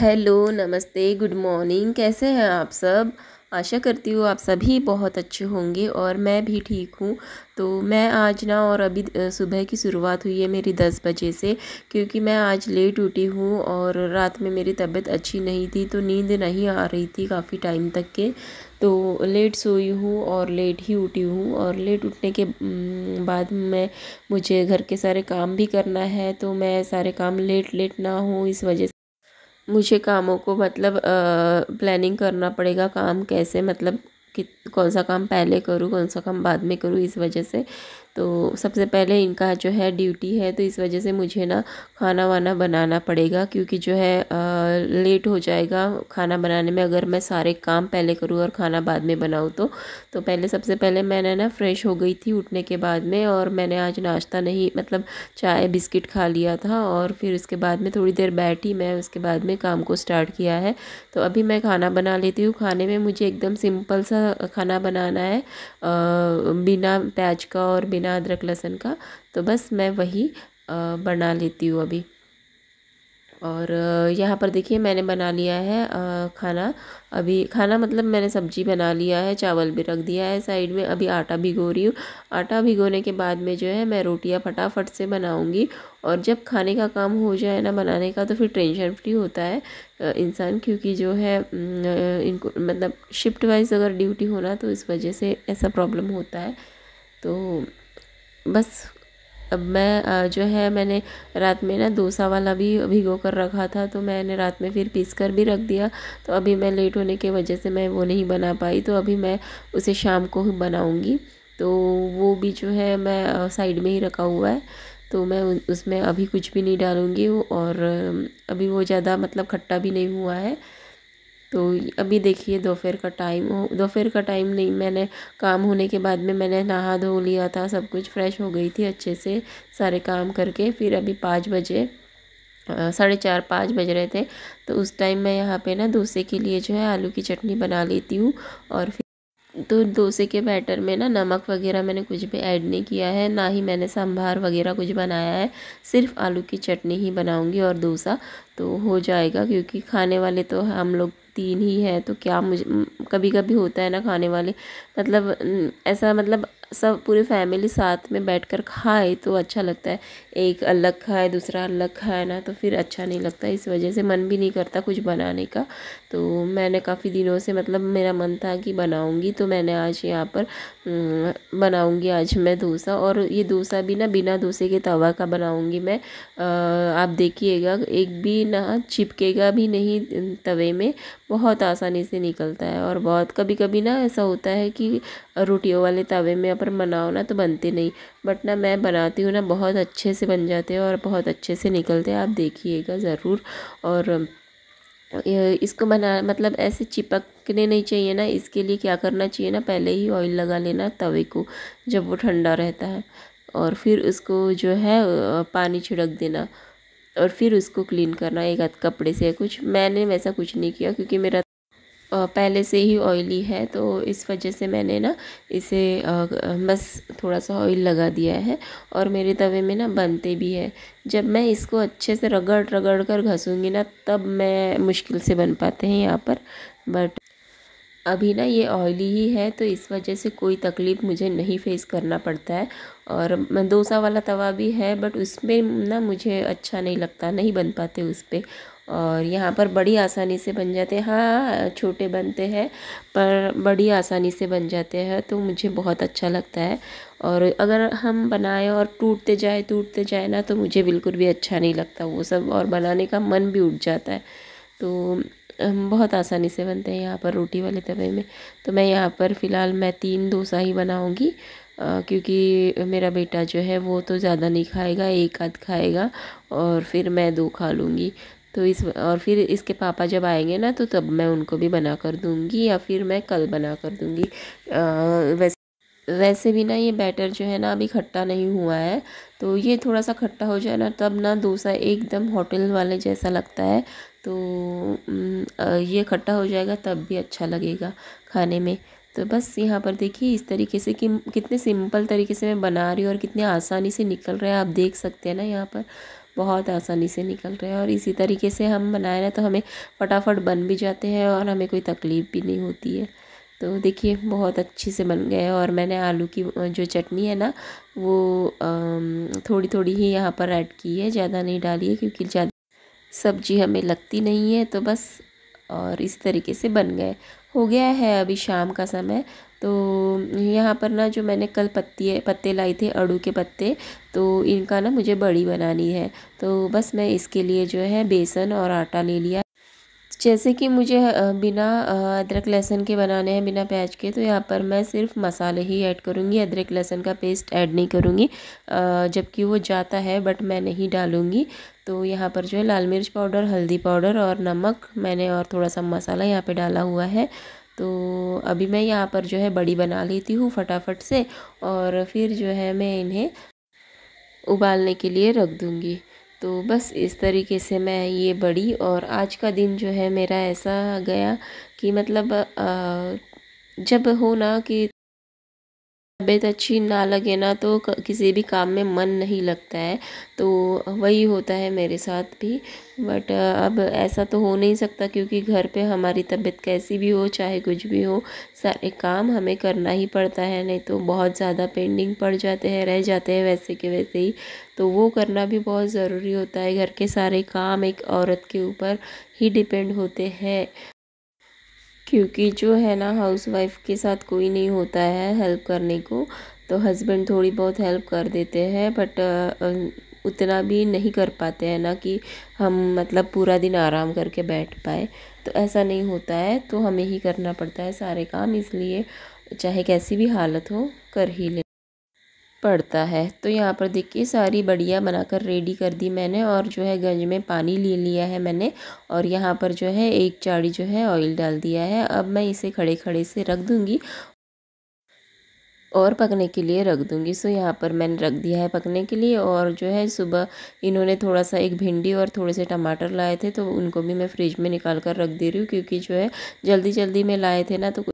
hello नमस्ते good morning कैसे हैं आप सब आशा करती हूँ आप सभी बहुत अच्छे होंगे और मैं भी ठीक हूँ तो मैं आज ना और अभी सुबह की शुरुआत हुई है मेरी दस बजे से क्योंकि मैं आज लेट उठी हूँ और रात में मेरी तबीयत अच्छी नहीं थी तो नींद नहीं आ रही थी काफ़ी टाइम तक के तो लेट सोई हूँ और लेट ही उठी हूँ और लेट उठने के बाद मैं मुझे घर के सारे काम भी करना है तो मैं सारे काम लेट लेट ना हो इस वजह मुझे कामों को मतलब प्लानिंग करना पड़ेगा काम कैसे मतलब कि कौन सा काम पहले करूँ कौन सा काम बाद में करूँ इस वजह से तो सबसे पहले इनका जो है ड्यूटी है तो इस वजह से मुझे ना खाना वाना बनाना पड़ेगा क्योंकि जो है आ, लेट हो जाएगा खाना बनाने में अगर मैं सारे काम पहले करूँ और खाना बाद में बनाऊँ तो तो पहले सबसे पहले मैंने ना फ्रेश हो गई थी उठने के बाद में और मैंने आज नाश्ता नहीं मतलब चाय बिस्किट खा लिया था और फिर उसके बाद में थोड़ी देर बैठी मैं उसके बाद में काम को स्टार्ट किया है तो अभी मैं खाना बना लेती हूँ खाने में मुझे एकदम सिंपल सा खाना बनाना है आ, बिना प्याज का और बिना बिना अदरक लहसुन का तो बस मैं वही बना लेती हूँ अभी और यहाँ पर देखिए मैंने बना लिया है खाना अभी खाना मतलब मैंने सब्जी बना लिया है चावल भी रख दिया है साइड में अभी आटा भिगो रही हूँ आटा भिगोने के बाद में जो है मैं रोटियाँ फटाफट से बनाऊँगी और जब खाने का काम हो जाए ना बनाने का तो फिर टेंशन फ्री होता है इंसान क्योंकि जो है इनको मतलब शिफ्ट वाइज अगर ड्यूटी होना तो इस वजह से ऐसा प्रॉब्लम होता है तो बस अब मैं जो है मैंने रात में ना डोसा वाला भी भिगो कर रखा था तो मैंने रात में फिर पीस कर भी रख दिया तो अभी मैं लेट होने की वजह से मैं वो नहीं बना पाई तो अभी मैं उसे शाम को ही बनाऊँगी तो वो भी जो है मैं साइड में ही रखा हुआ है तो मैं उसमें अभी कुछ भी नहीं डालूँगी और अभी वो ज़्यादा मतलब खट्टा भी नहीं हुआ है तो अभी देखिए दोपहर का टाइम दोपहर का टाइम नहीं मैंने काम होने के बाद में मैंने नहा धो लिया था सब कुछ फ्रेश हो गई थी अच्छे से सारे काम करके फिर अभी पाँच बजे साढ़े चार पाँच बज रहे थे तो उस टाइम मैं यहाँ पे ना डोसे के लिए जो है आलू की चटनी बना लेती हूँ और फिर तो डोसे के बैटर में ना नमक वगैरह मैंने कुछ भी ऐड नहीं किया है ना ही मैंने सांभार वगैरह कुछ बनाया है सिर्फ आलू की चटनी ही बनाऊंगी और डोसा तो हो जाएगा क्योंकि खाने वाले तो हम लोग तीन ही है तो क्या मुझे कभी कभी होता है ना खाने वाले मतलब ऐसा मतलब सब पूरी फैमिली साथ में बैठकर खाए तो अच्छा लगता है एक अलग खाए दूसरा अलग खाए ना तो फिर अच्छा नहीं लगता इस वजह से मन भी नहीं करता कुछ बनाने का तो मैंने काफ़ी दिनों से मतलब मेरा मन था कि बनाऊँगी तो मैंने आज यहाँ पर हम्म, बनाऊँगी आज मैं डोसा और ये डोसा भी ना बिना डोसे के तवा का बनाऊँगी मैं आप देखिएगा एक भी ना चिपकेगा भी नहीं तवे में बहुत आसानी से निकलता है और बहुत कभी कभी ना ऐसा होता है कि रोटियों वाले तवे में पर बनाओ ना तो बनते नहीं बट ना मैं बनाती हूँ ना बहुत अच्छे से बन जाते हैं और बहुत अच्छे से निकलते हैं आप देखिएगा ज़रूर और इसको बना मतलब ऐसे चिपकने नहीं चाहिए ना इसके लिए क्या करना चाहिए ना पहले ही ऑयल लगा लेना तवे को जब वो ठंडा रहता है और फिर उसको जो है पानी छिड़क देना और फिर उसको क्लीन करना एक हाथ कपड़े से कुछ मैंने वैसा कुछ नहीं किया क्योंकि मेरा पहले से ही ऑयली है तो इस वजह से मैंने ना इसे बस थोड़ा सा ऑयल लगा दिया है और मेरे तवे में ना बनते भी है जब मैं इसको अच्छे से रगड़ रगड़ कर घसूँगी ना तब मैं मुश्किल से बन पाते हैं यहाँ पर बट अभी ना ये ऑयली ही है तो इस वजह से कोई तकलीफ़ मुझे नहीं फेस करना पड़ता है और डोसा वाला तवा भी है बट उसमें ना मुझे अच्छा नहीं लगता नहीं बन पाते उस पर और यहाँ पर बड़ी आसानी से बन जाते हैं हाँ छोटे बनते हैं पर बड़ी आसानी से बन जाते हैं तो मुझे बहुत अच्छा लगता है और अगर हम बनाए और टूटते जाए टूटते जाए ना तो मुझे बिल्कुल भी अच्छा नहीं लगता वो सब और बनाने का मन भी उठ जाता है तो हम बहुत आसानी से बनते हैं यहाँ पर रोटी वाले तवे में तो मैं यहाँ पर फ़िलहाल मैं तीन डोसा ही बनाऊँगी क्योंकि मेरा बेटा जो है वो तो ज़्यादा नहीं खाएगा एक आध खाएगा और फिर मैं दो खा लूँगी तो इस और फिर इसके पापा जब आएंगे ना तो तब मैं उनको भी बना कर दूँगी या फिर मैं कल बना कर दूँगी वैसे वैसे भी ना ये बैटर जो है ना अभी खट्टा नहीं हुआ है तो ये थोड़ा सा खट्टा हो जाए ना तब ना डोसा एकदम होटल वाले जैसा लगता है तो ये खट्टा हो जाएगा तब भी अच्छा लगेगा खाने में तो बस यहाँ पर देखिए इस तरीके से कि कितने सिंपल तरीके से मैं बना रही हूँ और कितने आसानी से निकल रहा है आप देख सकते हैं ना यहाँ पर बहुत आसानी से निकल रहे हैं और इसी तरीके से हम बनाए ना तो हमें फटाफट बन भी जाते हैं और हमें कोई तकलीफ़ भी नहीं होती है तो देखिए बहुत अच्छे से बन गए और मैंने आलू की जो चटनी है ना वो थोड़ी थोड़ी ही यहाँ पर ऐड की है ज़्यादा नहीं डाली है क्योंकि ज़्यादा सब्जी हमें लगती नहीं है तो बस और इस तरीके से बन गए हो गया है अभी शाम का समय तो यहाँ पर ना जो मैंने कल पत्ती पत्ते लाए थे अड़ू के पत्ते तो इनका ना मुझे बड़ी बनानी है तो बस मैं इसके लिए जो है बेसन और आटा ले लिया जैसे कि मुझे बिना अदरक लहसुन के बनाने हैं बिना प्याज के तो यहाँ पर मैं सिर्फ मसाले ही ऐड करूँगी अदरक लहसुन का पेस्ट ऐड नहीं करूँगी जबकि वो जाता है बट मैं नहीं डालूँगी तो यहाँ पर जो है लाल मिर्च पाउडर हल्दी पाउडर और नमक मैंने और थोड़ा सा मसाला यहाँ पे डाला हुआ है तो अभी मैं यहाँ पर जो है बड़ी बना लेती हूँ फटाफट से और फिर जो है मैं इन्हें उबालने के लिए रख दूँगी तो बस इस तरीके से मैं ये बड़ी और आज का दिन जो है मेरा ऐसा गया कि मतलब आ, जब हो ना कि तबीयत अच्छी ना लगे ना तो किसी भी काम में मन नहीं लगता है तो वही होता है मेरे साथ भी बट अब ऐसा तो हो नहीं सकता क्योंकि घर पे हमारी तबीयत कैसी भी हो चाहे कुछ भी हो सारे काम हमें करना ही पड़ता है नहीं तो बहुत ज़्यादा पेंडिंग पड़ जाते हैं रह जाते हैं वैसे के वैसे ही तो वो करना भी बहुत ज़रूरी होता है घर के सारे काम एक औरत के ऊपर ही डिपेंड होते हैं क्योंकि जो है ना हाउस वाइफ के साथ कोई नहीं होता है हेल्प करने को तो हस्बैंड थोड़ी बहुत हेल्प कर देते हैं बट उतना भी नहीं कर पाते हैं ना कि हम मतलब पूरा दिन आराम करके बैठ पाए तो ऐसा नहीं होता है तो हमें ही करना पड़ता है सारे काम इसलिए चाहे कैसी भी हालत हो कर ही ले पड़ता है तो यहाँ पर देखिए सारी बढ़िया बनाकर रेडी कर दी मैंने और जो है गंज में पानी ले लिया है मैंने और यहाँ पर जो है एक चाड़ी जो है ऑयल डाल दिया है अब मैं इसे खड़े खड़े से रख दूँगी और पकने के लिए रख दूँगी सो यहाँ पर मैंने रख दिया है पकने के लिए और जो है सुबह इन्होंने थोड़ा सा एक भिंडी और थोड़े से टमाटर लाए थे तो उनको भी मैं फ्रिज में निकाल कर रख दे रही हूँ क्योंकि जो है जल्दी जल्दी में लाए थे ना तो